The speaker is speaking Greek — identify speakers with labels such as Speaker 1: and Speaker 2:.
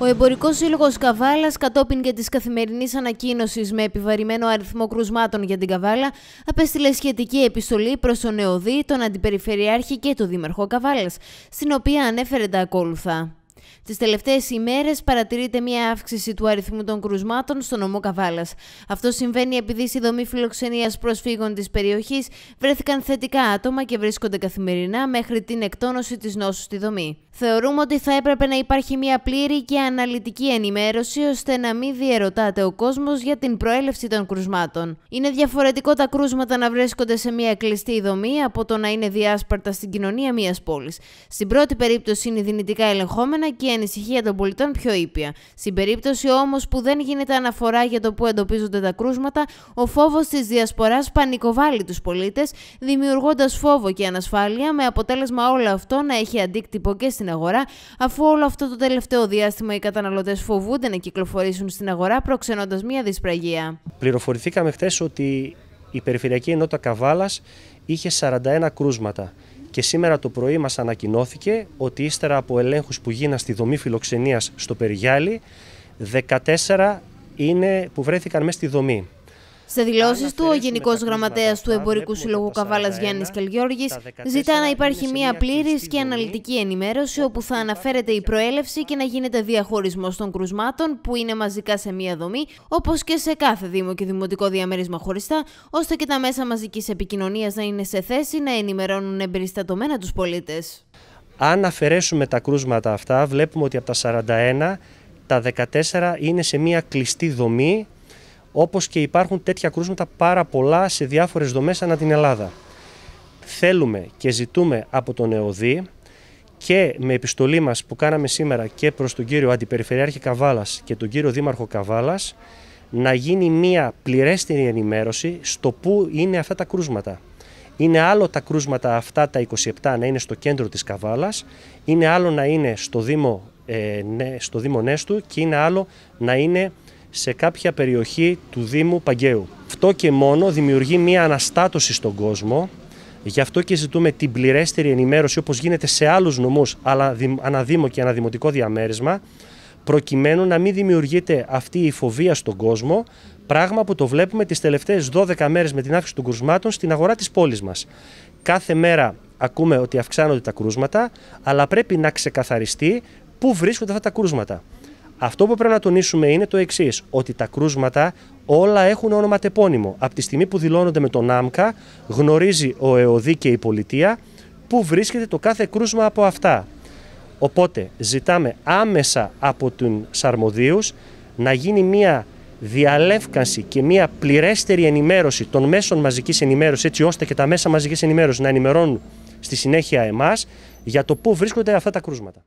Speaker 1: Ο Εμπορικός Σύλλογος Καβάλας, κατόπιν και της καθημερινής ανακοίνωσης με επιβαρημένο αριθμό κρουσμάτων για την Καβάλα, απέστειλε σχετική επιστολή προς τον νεοδή, τον Αντιπεριφερειάρχη και τον Δήμαρχο Καβάλας, στην οποία ανέφερε τα ακόλουθα. Τις τελευταίες ημέρες παρατηρείται μια αύξηση του αριθμού των κρουσμάτων στον νομό Καβάλας. Αυτό συμβαίνει επειδή στη δομή φιλοξενίας προσφύγων της περιοχής βρέθηκαν θετικά άτομα και βρίσκονται καθημερινά μέχρι την εκτόνωση της νόσου στη δομή. Θεωρούμε ότι θα έπρεπε να υπάρχει μια πλήρη και αναλυτική ενημέρωση ώστε να μην διαιρωτάται ο κόσμος για την προέλευση των κρουσμάτων. Είναι διαφορετικό τα κρούσματα να βρίσκονται σε μια κλειστή δομή από το να είναι διάσπαρτα στην κοινωνία μια πόλης. Στην πρώτη περίπτωση είναι δυνητικά ελεγχόμενα και η ανησυχία των πολιτών πιο ήπια. Στην περίπτωση όμως που δεν γίνεται αναφορά για το που εντοπίζονται τα κρούσματα, ο φόβος της διασποράς πανικοβάλλει τους πολίτες, δημιουργώντας φόβο και ανασφάλεια, με αποτέλεσμα όλο αυτό να έχει αντίκτυπο και στην αγορά, αφού όλο αυτό το τελευταίο διάστημα οι καταναλωτές φοβούνται να κυκλοφορήσουν στην αγορά, προξενώντας μία δυσπραγία.
Speaker 2: Πληροφορηθήκαμε χθες ότι η Περιφερειακή Ενότητα Καβάλας είχε 41 κρούσματα και σήμερα το πρωί μας ανακοινώθηκε ότι ύστερα από ελέγχους που γίναν στη δομή φιλοξενίας στο Περιγιάλι, 14 είναι που βρέθηκαν μέσα στη δομή.
Speaker 1: Σε δηλώσεις του, ο Γενικό Γραμματέας του Εμπορικού Συλλογού Καβάλα Γιάννη Κελγιώργη ζητά να υπάρχει μια πλήρης και αναλυτική ενημέρωση όπου θα αναφέρεται η προέλευση και να γίνεται διαχωρισμός των κρουσμάτων που είναι μαζικά σε μία δομή, όπως και σε κάθε Δήμο και Δημοτικό διαμέρισμα χωριστά, ώστε και τα μέσα μαζικής επικοινωνίας να είναι σε θέση να ενημερώνουν εμπεριστατωμένα τους πολίτες.
Speaker 2: Αν αφαιρέσουμε τα κρούσματα αυτά, βλέπουμε ότι από τα 41, τα 14 είναι σε μία κλειστή δομή όπως και υπάρχουν τέτοια κρούσματα πάρα πολλά σε διάφορες δομές ανά την Ελλάδα. Θέλουμε και ζητούμε από τον ΕΟΔΗ και με επιστολή μας που κάναμε σήμερα και προς τον κύριο Αντιπεριφερειάρχη Καβάλας και τον κύριο Δήμαρχο Καβάλας να γίνει μια πληρέστερη ενημέρωση στο πού είναι αυτά τα κρούσματα. Είναι άλλο τα κρούσματα αυτά τα 27 να είναι στο κέντρο της Καβάλας, είναι άλλο να είναι στο Δήμο, ε, ναι, στο Δήμο Νέστου και είναι άλλο να είναι σε κάποια περιοχή του Δήμου Παγκαίου. Αυτό και μόνο δημιουργεί μία αναστάτωση στον κόσμο, γι' αυτό και ζητούμε την πληρέστερη ενημέρωση όπως γίνεται σε άλλους νομούς, αλλά αναδήμο και αναδημοτικό διαμέρισμα, προκειμένου να μην δημιουργείται αυτή η φοβία στον κόσμο, πράγμα που το βλέπουμε τις τελευταίες 12 μέρες με την αύξηση των κρουσμάτων στην αγορά της πόλης μας. Κάθε μέρα ακούμε ότι αυξάνονται τα κρούσματα, αλλά πρέπει να ξεκαθαριστεί πού βρίσκονται αυτά τα κρούσματα. Αυτό που πρέπει να τονίσουμε είναι το εξής, ότι τα κρούσματα όλα έχουν όνομα τεπώνυμο. Από τη στιγμή που δηλώνονται με τον ΆΜΚΑ, γνωρίζει ο ΕΟΔΗ και η πολιτεία που βρίσκεται το κάθε κρούσμα από αυτά. Οπότε ζητάμε άμεσα από τον Σαρμοδίους να γίνει μια διαλεύκανση και μια πληρέστερη ενημέρωση των μέσων μαζικής ενημέρωσης έτσι ώστε και τα μέσα μαζικής ενημέρωσης να ενημερώνουν στη συνέχεια εμάς για το πού βρίσκονται αυτά τα κρούσματα.